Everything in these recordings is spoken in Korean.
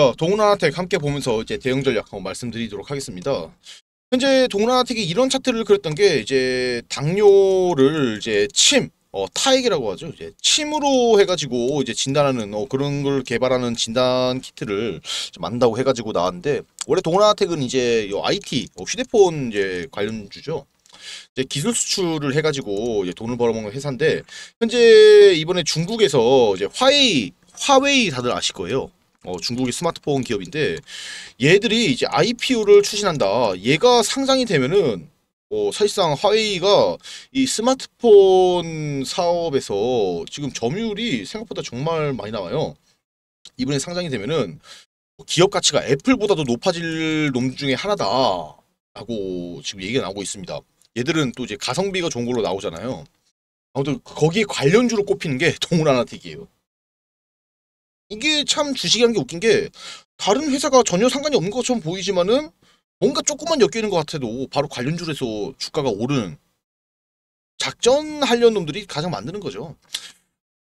어, 동원아나텍 함께 보면서 이제 대응 전략 한번 말씀드리도록 하겠습니다. 현재 동원아나텍이 이런 차트를 그렸던 게 이제 당뇨를 이제 침, 어, 타액이라고 하죠. 이제 침으로 해가지고 이제 진단하는 어, 그런 걸 개발하는 진단 키트를 만다고 해가지고 나왔는데 원래 동원아나텍은 이제 요 IT 어, 뭐 휴대폰 이제 관련주죠. 이제 기술 수출을 해가지고 이제 돈을 벌어먹는 회사인데 현재 이번에 중국에서 이제 화웨이 화웨이 다들 아실 거예요. 어, 중국의 스마트폰 기업인데 얘들이 이제 IPO를 추진한다. 얘가 상장이 되면은 어, 사실상 화웨이가 이 스마트폰 사업에서 지금 점유율이 생각보다 정말 많이 나와요. 이번에 상장이 되면은 뭐 기업 가치가 애플보다도 높아질 놈 중에 하나다라고 지금 얘기가 나오고 있습니다. 얘들은 또 이제 가성비가 좋은 걸로 나오잖아요. 아무튼 거기에 관련주로 꼽히는 게 동물아나틱이에요. 이게 참주식이란게 웃긴 게 다른 회사가 전혀 상관이 없는 것처럼 보이지만은 뭔가 조금만 엮이는 것 같아도 바로 관련주에서 주가가 오른 작전하려는 놈들이 가장 만드는 거죠.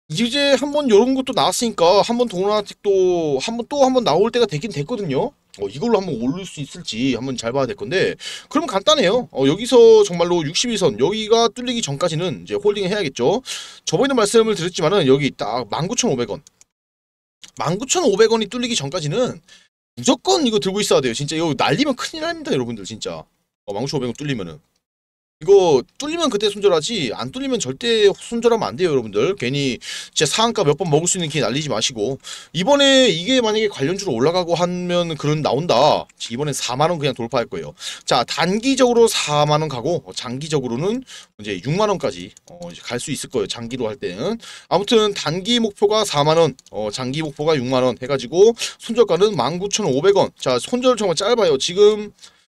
이제 한 번 이런 것도 나왔으니까 한번 도나틱도 한번 또 한번 나올 때가 되긴 됐거든요. 어, 이걸로 한번 오를 수 있을지 한번 잘 봐야 될 건데 그럼 간단해요. 어, 여기서 정말로 62선 여기가 뚫리기 전까지는 이제 홀딩을 해야겠죠. 저번에도 말씀을 드렸지만은 여기 딱 19,500원 19,500원이 뚫리기 전까지는 무조건 이거 들고 있어야 돼요. 진짜 이거 날리면 큰일 납니다, 여러분들 진짜. 어, 19,500원 뚫리면은. 이거 뚫리면 그때 손절하지 안 뚫리면 절대 손절하면 안 돼요 여러분들 괜히 진짜 상한가 몇 번 먹을 수 있는 기회 날리지 마시고 이번에 이게 만약에 관련주로 올라가고 하면 그런 나온다 이번엔 4만원 그냥 돌파할 거예요 자 단기적으로 4만원 가고 어, 장기적으로는 이제 6만원까지 어, 갈수 있을 거예요 장기로 할 때는 아무튼 단기 목표가 4만원 어, 장기 목표가 6만원 해가지고 손절가는 19,500원 자 손절 정말 짧아요 지금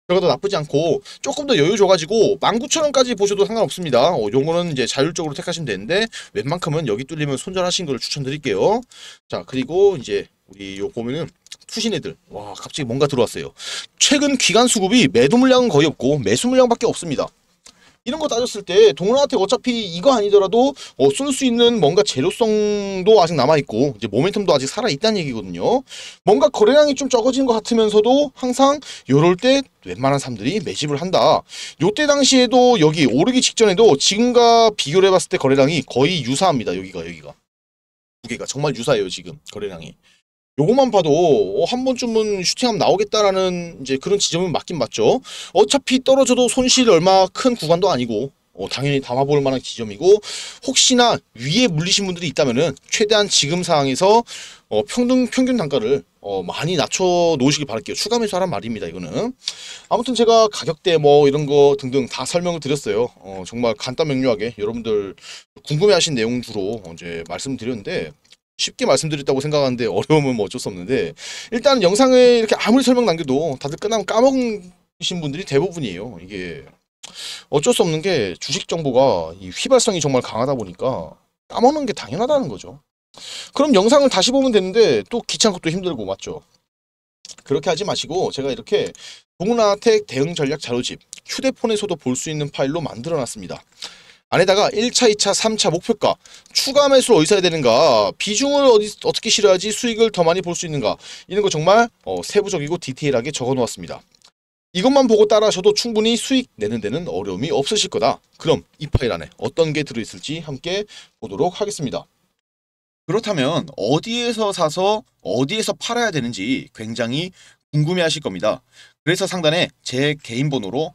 결과도 나쁘지 않고 조금 더 여유 줘가지고 19,000원까지 보셔도 상관없습니다. 어, 요거는 이제 자율적으로 택하시면 되는데 웬만큼은 여기 뚫리면 손절하신 걸 추천드릴게요. 자 그리고 이제 우리 요 보면은 투신 애들 와 갑자기 뭔가 들어왔어요. 최근 기간 수급이 매도 물량은 거의 없고 매수 물량밖에 없습니다. 이런 거 따졌을 때 동원한테 어차피 이거 아니더라도 어, 쏠수 있는 뭔가 재료성도 아직 남아있고 이제 모멘텀도 아직 살아있다는 얘기거든요. 뭔가 거래량이 좀 적어진 것 같으면서도 항상 요럴 때 웬만한 사람들이 매집을 한다. 요때 당시에도 여기 오르기 직전에도 지금과 비교를 해봤을 때 거래량이 거의 유사합니다. 여기가 여기가 두 개가 정말 유사해요 지금 거래량이. 요것만 봐도 어, 한 번쯤은 슈팅하면 나오겠다라는 이제 그런 지점은 맞긴 맞죠. 어차피 떨어져도 손실 얼마 큰 구간도 아니고 어, 당연히 담아볼 만한 지점이고 혹시나 위에 물리신 분들이 있다면은 최대한 지금 상황에서 어, 평등 평균 단가를 어, 많이 낮춰 놓으시길 바랄게요. 추가 매수하란 말입니다. 이거는 아무튼 제가 가격대 뭐 이런 거 등등 다 설명을 드렸어요. 어, 정말 간단 명료하게 여러분들 궁금해하신 내용 주로 이제 말씀드렸는데 쉽게 말씀드렸다고 생각하는데 어려움은 뭐 어쩔 수 없는데 일단 영상을 이렇게 아무리 설명 남겨도 다들 끝나면 까먹으신 분들이 대부분이에요. 이게 어쩔 수 없는 게 주식 정보가 이 휘발성이 정말 강하다 보니까 까먹는 게 당연하다는 거죠. 그럼 영상을 다시 보면 되는데 또 귀찮고 또 힘들고 맞죠? 그렇게 하지 마시고 제가 이렇게 동나텍 대응 전략 자료집 휴대폰에서도 볼 수 있는 파일로 만들어 놨습니다. 안에다가 1차, 2차, 3차 목표가 추가 매수를 어디서 해야 되는가 비중을 어디, 어떻게 실어야지 수익을 더 많이 볼 수 있는가 이런 거 정말 어, 세부적이고 디테일하게 적어놓았습니다. 이것만 보고 따라하셔도 충분히 수익 내는 데는 어려움이 없으실 거다. 그럼 이 파일 안에 어떤 게 들어있을지 함께 보도록 하겠습니다. 그렇다면 어디에서 사서 어디에서 팔아야 되는지 굉장히 궁금해 하실 겁니다. 그래서 상단에 제 개인 번호로